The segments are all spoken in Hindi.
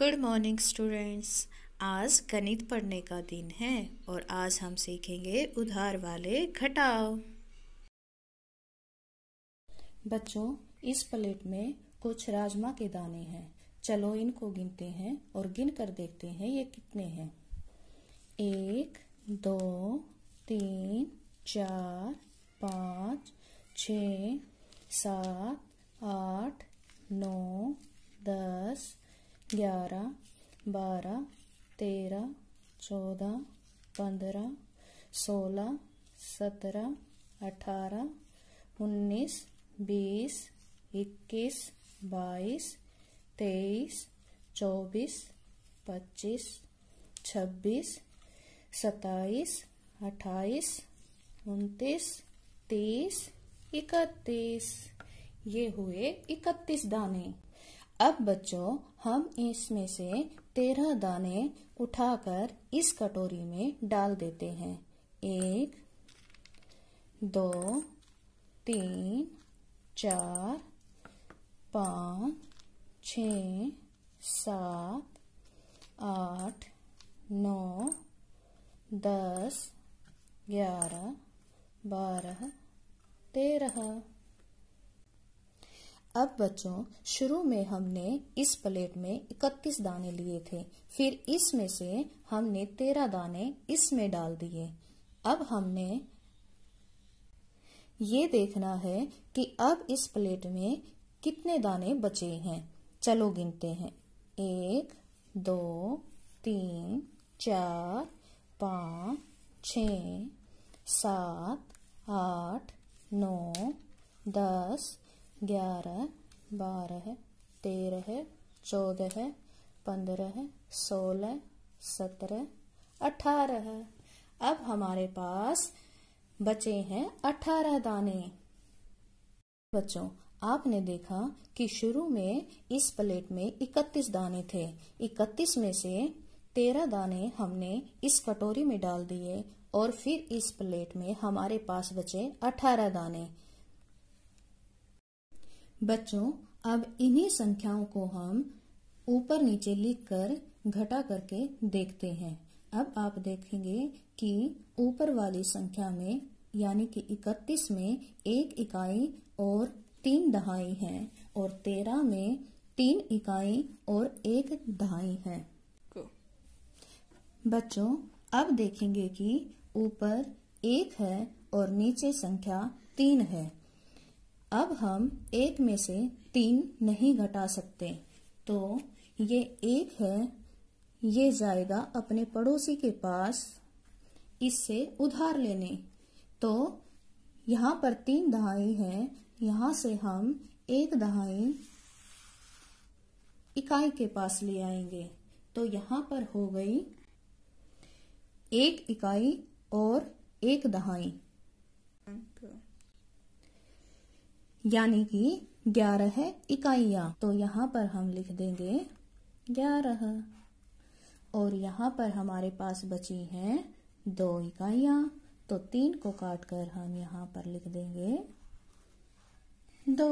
गुड मॉर्निंग स्टूडेंट्स आज गणित पढ़ने का दिन है और आज हम सीखेंगे उधार वाले घटाव बच्चों इस प्लेट में कुछ राजमा के दाने हैं चलो इनको गिनते हैं और गिन कर देखते हैं ये कितने हैं एक दो तीन चार पाँच छ सात आठ नौ दस ग्यारह बारह तेरह चौदह पंद्रह सोलह सत्रह अठारह उन्नीस बीस इक्कीस बाईस तेईस चौबीस पच्चीस छब्बीस सत्ताईस अट्ठाईस उनतीस तीस इकतीस ये हुए इकतीस दाने अब बच्चों हम इसमें से तेरह दाने उठाकर इस कटोरी में डाल देते हैं एक दो तीन चार पाँच छ सात आठ नौ दस ग्यारह बारह तेरह अब बच्चों शुरू में हमने इस प्लेट में 31 दाने लिए थे फिर इसमें से हमने 13 दाने इसमें डाल दिए अब हमने ये देखना है कि अब इस प्लेट में कितने दाने बचे हैं चलो गिनते हैं एक दो तीन चार पाँच छ सात आठ नौ दस ग्यारह बारह तेरह चौदह पंद्रह सोलह सत्रह अठारह अब हमारे पास बचे हैं अठारह दाने बच्चों आपने देखा कि शुरू में इस प्लेट में इकतीस दाने थे इकतीस में से तेरह दाने हमने इस कटोरी में डाल दिए और फिर इस प्लेट में हमारे पास बचे अठारह दाने बच्चों अब इन्हीं संख्याओं को हम ऊपर नीचे लिखकर घटा करके देखते हैं अब आप देखेंगे कि ऊपर वाली संख्या में यानी कि 31 में एक इकाई और तीन दहाई हैं और 13 में तीन इकाई और एक दहाई है बच्चों अब देखेंगे कि ऊपर एक है और नीचे संख्या तीन है अब हम एक में से तीन नहीं घटा सकते तो ये एक है ये जाएगा अपने पड़ोसी के पास इससे उधार लेने तो यहाँ पर तीन दहाई है यहाँ से हम एक दहाई इकाई के पास ले आएंगे तो यहाँ पर हो गई एक इकाई और एक दहाई यानी कि ग्यारह इकाइया तो यहाँ पर हम लिख देंगे ग्यारह और यहाँ पर हमारे पास बची हैं दो इकाइया तो तीन को काट कर हम यहाँ पर लिख देंगे दो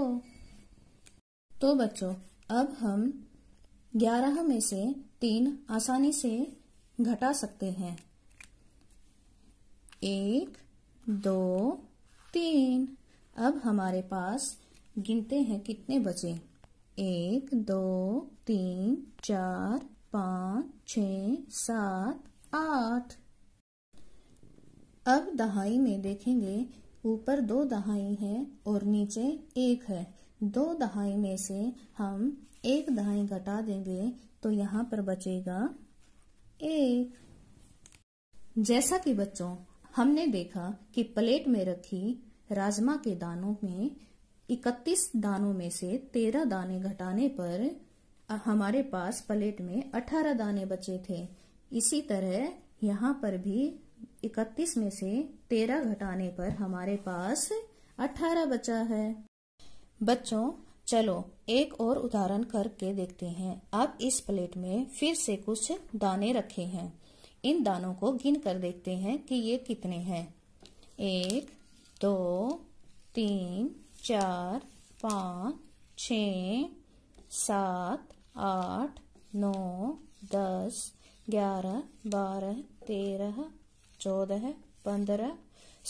तो बच्चों अब हम ग्यारह में से तीन आसानी से घटा सकते हैं एक दो तीन अब हमारे पास गिनते हैं कितने बचे एक दो तीन चार पाँच छ सात आठ अब दहाई में देखेंगे ऊपर दो दहाई है और नीचे एक है दो दहाई में से हम एक दहाई घटा देंगे तो यहाँ पर बचेगा एक जैसा कि बच्चों हमने देखा कि प्लेट में रखी राजमा के दानों में 31 दानों में से 13 दाने घटाने पर हमारे पास प्लेट में 18 दाने बचे थे इसी तरह यहाँ पर भी 31 में से 13 घटाने पर हमारे पास 18 बचा है बच्चों चलो एक और उदाहरण करके देखते हैं अब इस प्लेट में फिर से कुछ दाने रखे हैं इन दानों को गिन कर देखते हैं कि ये कितने हैं एक दो तीन चार पाँच छ सात आठ नौ दस ग्यारह बारह तेरह चौदह पंद्रह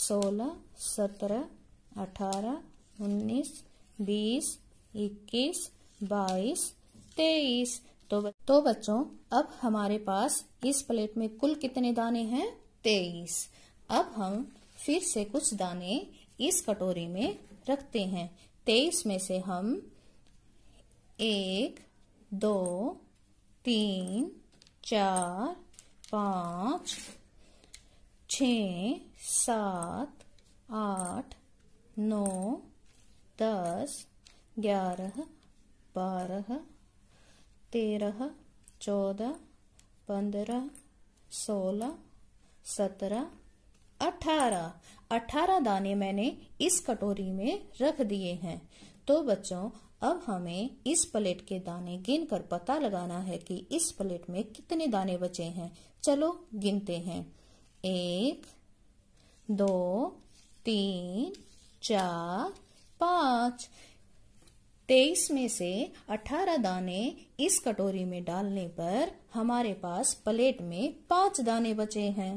सोलह सत्रह अठारह उन्नीस बीस इक्कीस बाईस तेईस तो तो बच्चों अब हमारे पास इस प्लेट में कुल कितने दाने हैं तेईस अब हम फिर से कुछ दाने इस कटोरी में रखते हैं तेईस में से हम एक दो तीन चार पाँच छ सात आठ नौ दस ग्यारह बारह तेरह चौदह पंद्रह सोलह सत्रह अठारह अठारह दाने मैंने इस कटोरी में रख दिए हैं तो बच्चों अब हमें इस प्लेट के दाने गिनकर पता लगाना है कि इस प्लेट में कितने दाने बचे हैं चलो गिनते हैं एक दो तीन चार पाँच तेईस में से अठारह दाने इस कटोरी में डालने पर हमारे पास प्लेट में पांच दाने बचे हैं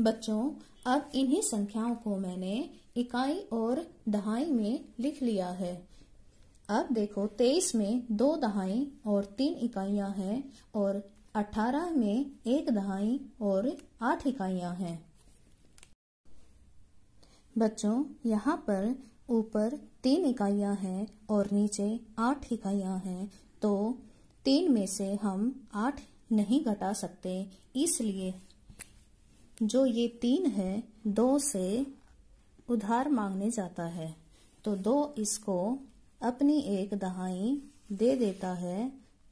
बच्चों अब इन्हीं संख्याओं को मैंने इकाई और दहाई में लिख लिया है अब देखो तेईस में दो दहाई और तीन इकाइयां हैं और अठारह में एक दहाई और आठ इकाइयां हैं बच्चों यहाँ पर ऊपर तीन इकाइयां हैं और नीचे आठ इकाइयां हैं तो तीन में से हम आठ नहीं घटा सकते इसलिए जो ये तीन है दो से उधार मांगने जाता है तो दो इसको अपनी एक दहाई दे देता है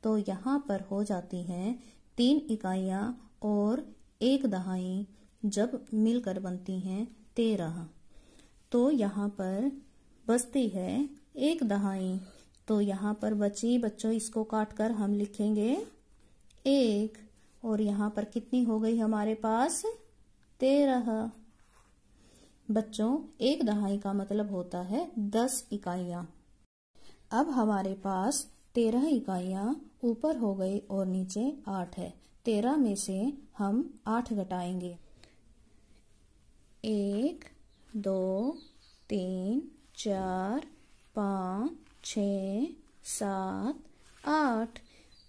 तो यहाँ पर हो जाती हैं तीन इकाइयाँ और एक दहाई जब मिलकर बनती हैं तेरह तो यहाँ पर बचती है एक दहाई तो यहाँ पर बची बच्चों इसको काट कर हम लिखेंगे एक और यहाँ पर कितनी हो गई हमारे पास तेरह बच्चों एक दहाई का मतलब होता है दस इकाइया अब हमारे पास तेरह इकाइया ऊपर हो गई और नीचे आठ है तेरह में से हम आठ घटाएंगे एक दो तीन चार पाँच छ सात आठ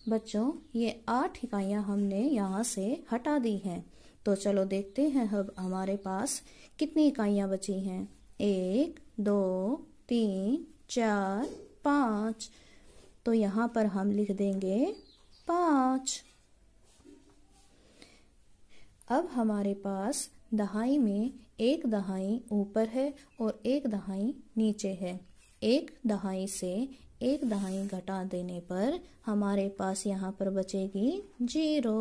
बच्चों ये आठ इकाइयां हमने यहाँ से हटा दी हैं तो चलो देखते हैं अब हमारे पास कितनी इकाइयां बची हैं एक दो तीन चार पाँच तो यहाँ पर हम लिख देंगे पाँच अब हमारे पास दहाई में एक दहाई ऊपर है और एक दहाई नीचे है एक दहाई से एक दहाई घटा देने पर हमारे पास यहाँ पर बचेगी जीरो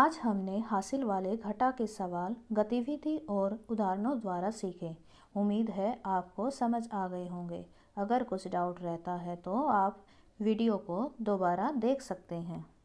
आज हमने हासिल वाले घटा के सवाल गतिविधि और उदाहरणों द्वारा सीखे उम्मीद है आपको समझ आ गए होंगे अगर कुछ डाउट रहता है तो आप वीडियो को दोबारा देख सकते हैं